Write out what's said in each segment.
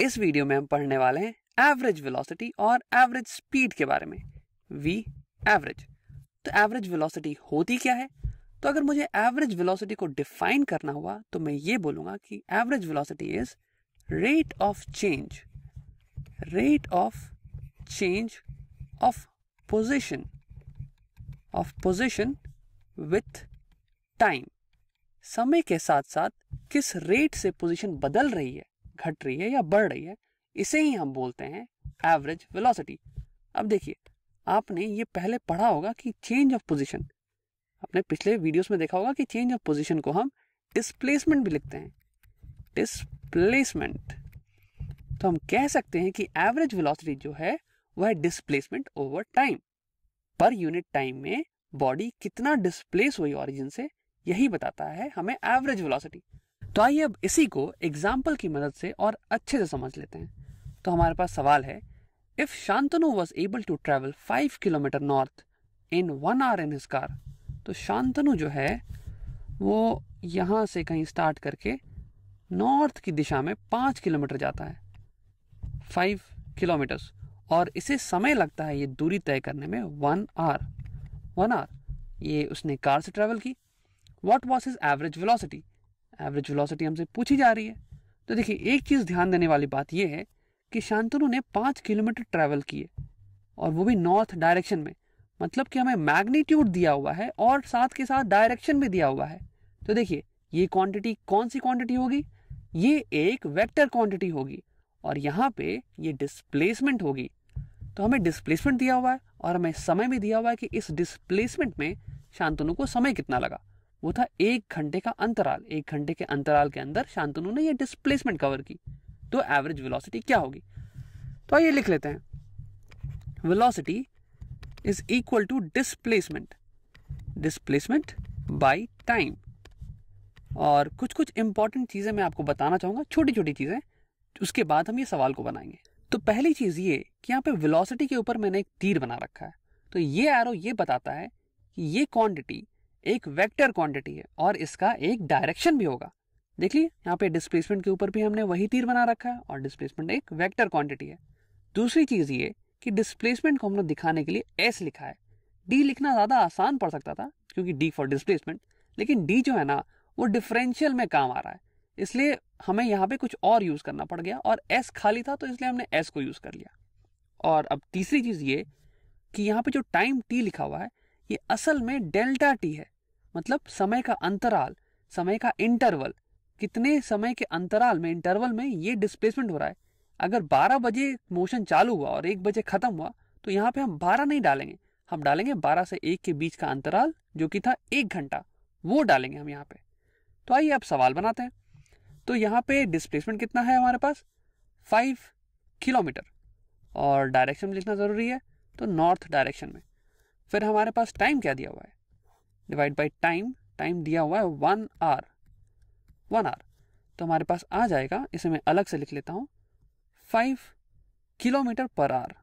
इस वीडियो में हम पढ़ने वाले हैं एवरेज वेलोसिटी और एवरेज स्पीड के बारे में वी एवरेज तो एवरेज वेलोसिटी होती क्या है तो अगर मुझे एवरेज वेलोसिटी को डिफाइन करना हुआ तो मैं ये बोलूंगा कि average velocity is rate of change rate of change of position of position with time समय के साथ साथ किस रेट से पोजिशन बदल रही है घट रही है या बढ़ रही है इसे ही हम बोलते हैं एवरेज वेलोसिटी अब देखिए आपने ये पहले पढ़ा होगा कि चेंज ऑफ पोजिशन आपने पिछले वीडियोस में देखा होगा कि चेंज ऑफ पोजिशन को हम डिस्प्लेसमेंट भी लिखते हैं डिस्प्लेसमेंट तो हम कह सकते हैं कि एवरेज वेलोसिटी जो है वह है displacement over time per unit time में बॉडी कितना डिस्प्लेस हुई ऑरिजिन से यही बताता है हमें एवरेज वेलोसिटी तो आइए अब इसी को एग्जाम्पल की मदद से और अच्छे से समझ लेते हैं तो हमारे पास सवाल है if Shantanu was able to travel five kilometre north in one hour in his car तो शांतनु जो है वो यहाँ से कहीं स्टार्ट करके नॉर्थ की दिशा में पाँच किलोमीटर जाता है फाइव किलोमीटर्स और इसे समय लगता है ये दूरी तय करने में वन आर वन आर ये उसने कार से ट्रैवल की what was his average velocity average velocity हमसे पूछी जा रही है तो देखिए एक चीज़ ध्यान देने वाली बात यह है कि शांतनु ने पाँच किलोमीटर ट्रेवल किए और वो भी नॉर्थ डायरेक्शन में मतलब कि हमें मैग्नीट्यूड दिया हुआ है और साथ के साथ डायरेक्शन भी दिया हुआ है तो देखिए ये क्वांटिटी कौन सी क्वांटिटी होगी ये एक वेक्टर क्वांटिटी होगी और यहाँ पे ये डिस्प्लेसमेंट होगी तो हमें डिस्प्लेसमेंट दिया हुआ है और हमें समय भी दिया हुआ है कि इस डिस्प्लेसमेंट में शांतनु को समय कितना लगा वो था एक घंटे का अंतराल एक घंटे के अंतराल के अंदर शांतनु ने ये डिस्प्लेसमेंट कवर की तो एवरेज वेलोसिटी क्या होगी तो आइए लिख लेते हैं velocity is equal to displacement displacement by time और कुछ कुछ इंपॉर्टेंट चीज़ें मैं आपको बताना चाहूंगा छोटी छोटी चीज़ें उसके बाद हम ये सवाल को बनाएंगे तो पहली चीज़ ये कि यहां पे वेलोसिटी के ऊपर मैंने एक तीर बना रखा है तो ये एरो ये बताता है कि ये क्वांटिटी एक वेक्टर क्वांटिटी है और इसका एक डायरेक्शन भी होगा देखिए यहाँ पे डिस्प्लेसमेंट के ऊपर भी हमने वही तीर बना रखा है और डिस्प्लेसमेंट एक वेक्टर क्वांटिटी है दूसरी चीज ये कि डिस्प्लेसमेंट को हमने दिखाने के लिए एस लिखा है डी लिखना ज़्यादा आसान पड़ सकता था क्योंकि डी फॉर डिस्प्लेसमेंट लेकिन डी जो है ना वो डिफरेंशियल में काम आ रहा है इसलिए हमें यहाँ पे कुछ और यूज़ करना पड़ गया और एस खाली था तो इसलिए हमने एस को यूज़ कर लिया और अब तीसरी चीज़ ये कि यहाँ पे जो टाइम टी लिखा हुआ है ये असल में डेल्टा टी है मतलब समय का अंतराल समय का इंटरवल कितने समय के अंतराल में इंटरवल में ये डिस्प्लेसमेंट हो रहा है अगर 12 बजे मोशन चालू हुआ और एक बजे खत्म हुआ तो यहाँ पे हम 12 नहीं डालेंगे हम डालेंगे 12 से एक के बीच का अंतराल जो कि था एक घंटा वो डालेंगे हम यहाँ पे तो आइए अब सवाल बनाते हैं तो यहाँ पे डिस्प्लेसमेंट कितना है हमारे पास फाइव किलोमीटर और डायरेक्शन लिखना ज़रूरी है तो नॉर्थ डायरेक्शन में फिर हमारे पास टाइम क्या दिया हुआ है डिवाइड बाई टाइम टाइम दिया हुआ है वन आर वन आर तो हमारे पास आ जाएगा इसे मैं अलग से लिख लेता हूँ five kilometre per hour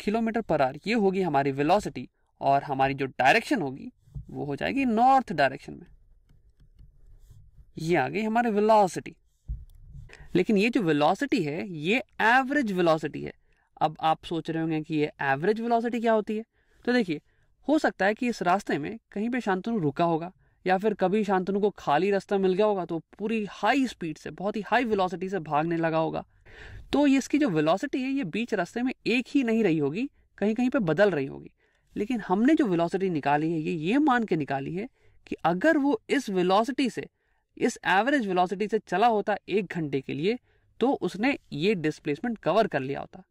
kilometre per hour ये होगी हमारी वेलोसिटी और हमारी जो डायरेक्शन होगी वो हो जाएगी नॉर्थ डायरेक्शन में ये आ गई हमारी वेलोसिटी लेकिन ये जो वेलोसिटी है ये एवरेज वेलोसिटी है अब आप सोच रहे होंगे कि ये एवरेज वेलोसिटी क्या होती है तो देखिए हो सकता है कि इस रास्ते में कहीं पे शांतनु रुका होगा या फिर कभी शांतनु को खाली रास्ता मिल गया होगा तो पूरी हाई स्पीड से बहुत ही हाई वेलोसिटी से भागने लगा होगा तो ये इसकी जो वेलोसिटी है ये बीच रास्ते में एक ही नहीं रही होगी कहीं कहीं पे बदल रही होगी लेकिन हमने जो वेलोसिटी निकाली है ये ये मान के निकाली है कि अगर वो इस वेलोसिटी से इस एवरेज वेलोसिटी से चला होता एक घंटे के लिए तो उसने ये डिस्प्लेसमेंट कवर कर लिया होता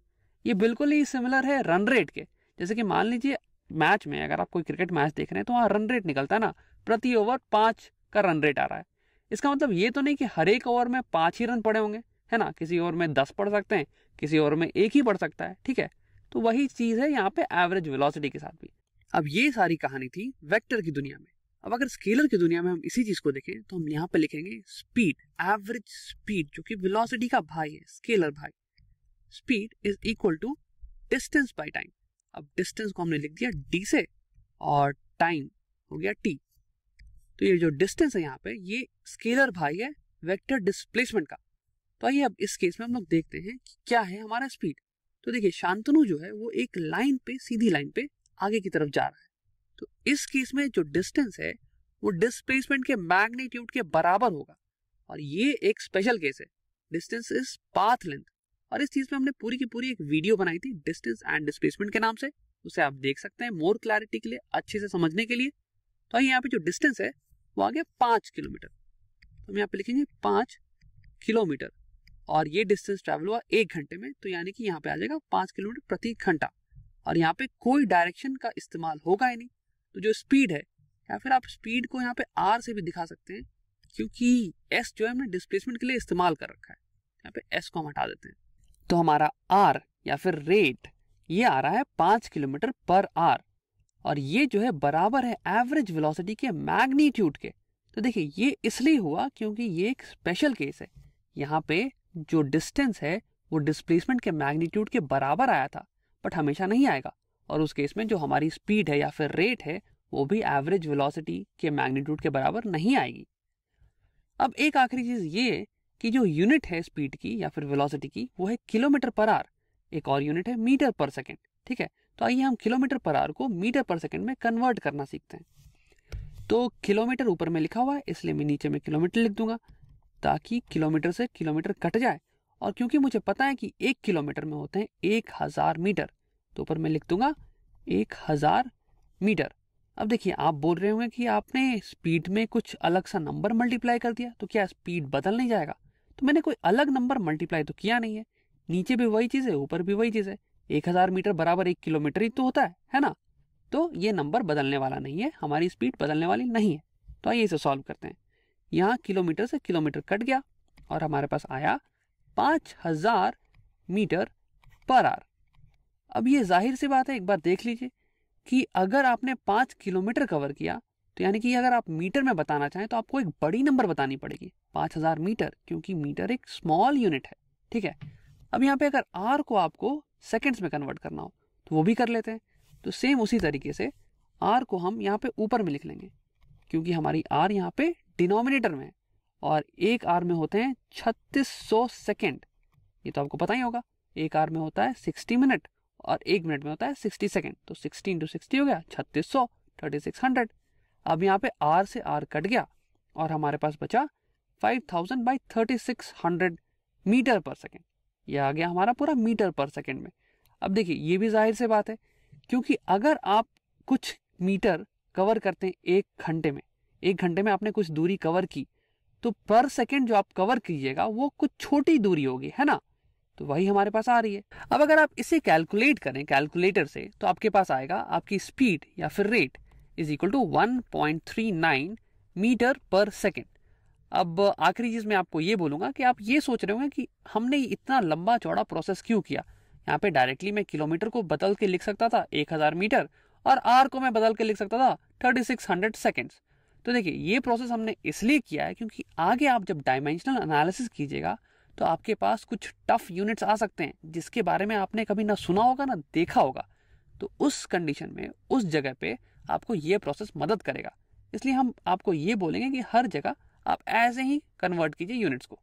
ये बिल्कुल ही सिमिलर है रन रेट के जैसे कि मान लीजिए मैच में अगर आप कोई क्रिकेट मैच देख रहे हैं तो वहाँ रन रेट निकलता है ना प्रति ओवर पाँच का रन रेट आ रहा है इसका मतलब ये तो नहीं कि हर एक ओवर में पाँच ही रन पड़े होंगे है ना किसी ओवर में दस पड़ सकते हैं किसी ओवर में एक ही पड़ सकता है ठीक है तो वही चीज़ है यहाँ पे एवरेज वेलोसिटी के साथ भी अब ये सारी कहानी थी वेक्टर की दुनिया में अब अगर स्केलर की दुनिया में हम इसी चीज़ को देखें तो हम यहाँ पे लिखेंगे स्पीड एवरेज स्पीड जो कि वेलोसिटी का भाई है स्केलर भाई speed is equal to distance by time अब डिस्टेंस को हमने लिख दिया डी से और टाइम हो गया टी तो ये जो डिस्टेंस है यहाँ पे ये स्केलर भाई है वेक्टर डिस्प्लेसमेंट का तो आइए अब इस केस में हम लोग देखते हैं कि क्या है हमारा स्पीड तो देखिए शांतनु जो है वो एक लाइन पे सीधी लाइन पे आगे की तरफ जा रहा है तो इस केस में जो डिस्टेंस है वो डिस्प्लेसमेंट के मैग्नीट्यूड के बराबर होगा और ये एक स्पेशल केस है डिस्टेंस इज पाथ लेंथ और इस चीज पे हमने पूरी की पूरी एक वीडियो बनाई थी डिस्टेंस एंड डिस्प्लेसमेंट के नाम से उसे आप देख सकते हैं मोर क्लैरिटी के लिए अच्छे से समझने के लिए तो यहाँ पे जो डिस्टेंस है वो आ गया पाँच किलोमीटर तो हम यहाँ पे लिखेंगे पाँच किलोमीटर और ये डिस्टेंस ट्रैवल हुआ एक घंटे में तो यानी कि यहाँ पे आ जाएगा पाँच किलोमीटर प्रति घंटा और यहाँ पे कोई डायरेक्शन का इस्तेमाल होगा ही नहीं तो जो स्पीड है या फिर आप स्पीड को यहाँ पे आर से भी दिखा सकते हैं क्योंकि एस जो है हमने डिस्प्लेसमेंट के लिए इस्तेमाल कर रखा है यहाँ पे एस को हम हटा देते हैं तो हमारा आर या फिर रेट ये आ रहा है पांच किलोमीटर पर आर और ये जो है बराबर है एवरेज वेलोसिटी के मैग्नीट्यूड के तो देखिए ये इसलिए हुआ क्योंकि ये एक स्पेशल केस है यहाँ पे जो डिस्टेंस है वो डिस्प्लेसमेंट के मैग्नीट्यूड के बराबर आया था बट हमेशा नहीं आएगा और उस केस में जो हमारी स्पीड है या फिर रेट है वो भी एवरेज वेलोसिटी के मैग्नीट्यूड के बराबर नहीं आएगी अब एक आखिरी चीज़ ये कि जो यूनिट है स्पीड की या फिर वेलोसिटी की वो है किलोमीटर पर आर एक और यूनिट है मीटर पर सेकेंड ठीक है तो आइए हम किलोमीटर पर आर को मीटर पर सेकेंड में कन्वर्ट करना सीखते हैं तो किलोमीटर ऊपर में लिखा हुआ है इसलिए मैं नीचे में किलोमीटर लिख दूंगा ताकि किलोमीटर से किलोमीटर कट जाए और क्योंकि मुझे पता है कि एक किलोमीटर में होते हैं एक हज़ार मीटर तो ऊपर मैं लिख दूंगा एक हज़ार मीटर अब देखिए आप बोल रहे होंगे कि आपने स्पीड में कुछ अलग सा नंबर मल्टीप्लाई कर दिया तो क्या स्पीड बदल नहीं जाएगा तो मैंने कोई अलग नंबर मल्टीप्लाई तो किया नहीं है नीचे भी वही चीज़ है ऊपर भी वही चीज़ है एक हज़ार मीटर बराबर एक किलोमीटर ही तो होता है है ना तो ये नंबर बदलने वाला नहीं है हमारी स्पीड बदलने वाली नहीं है तो आइए इसे सॉल्व करते हैं यहाँ किलोमीटर से किलोमीटर कट गया और हमारे पास आया पांच हज़ार मीटर पर आर अब ये जाहिर सी बात है एक बार देख लीजिए कि अगर आपने पांच किलोमीटर कवर किया तो यानी कि अगर आप मीटर में बताना चाहें तो आपको एक बड़ी नंबर बतानी पड़ेगी पाँच हज़ार मीटर क्योंकि मीटर एक स्मॉल यूनिट है ठीक है अब यहाँ पे अगर आर को आपको सेकेंड्स में कन्वर्ट करना हो तो वो भी कर लेते हैं तो सेम उसी तरीके से आर को हम यहाँ पे ऊपर में लिख लेंगे क्योंकि हमारी आर यहाँ पे डिनोमिनेटर में है और एक आर में होते हैं छत्तीस सौ सेकेंड ये तो आपको पता ही होगा एक आर में होता है सिक्सटी मिनट और एक मिनट में होता है सिक्सटी सेकेंड तो सिक्सटी इंटू सिक्सटी हो गया छत्तीस सौ थर्टी सिक्स हंड्रेड अब यहाँ पे आर से आर कट गया और हमारे पास बचा 5000 thousand by thirty metre per second यह आ गया हमारा पूरा मीटर पर सेकेंड में अब देखिए ये भी जाहिर से बात है क्योंकि अगर आप कुछ मीटर कवर करते हैं एक घंटे में एक घंटे में आपने कुछ दूरी कवर की तो पर सेकेंड जो आप कवर कीजिएगा वो कुछ छोटी दूरी होगी है ना तो वही हमारे पास आ रही है अब अगर आप इसे कैलकुलेट करें कैलकुलेटर से तो आपके पास आएगा आपकी स्पीड या फिर rate is equal to one point three nine metre per second अब आखिरी चीज़ मैं आपको ये बोलूंगा कि आप ये सोच रहे होंगे कि हमने इतना लंबा चौड़ा प्रोसेस क्यों किया यहाँ पे डायरेक्टली मैं किलोमीटर को बदल के लिख सकता था एक हजार मीटर और आर को मैं बदल के लिख सकता था थर्टी सिक्स हंड्रेड सेकेंड तो देखिए ये प्रोसेस हमने इसलिए किया है क्योंकि आगे आप जब डायमेंशनल एनालिसिस कीजिएगा तो आपके पास कुछ टफ यूनिट्स आ सकते हैं जिसके बारे में आपने कभी ना सुना होगा ना देखा होगा तो उस कंडीशन में उस जगह पे आपको ये प्रोसेस मदद करेगा इसलिए हम आपको ये बोलेंगे कि हर जगह आप ऐसे ही कन्वर्ट कीजिए यूनिट्स को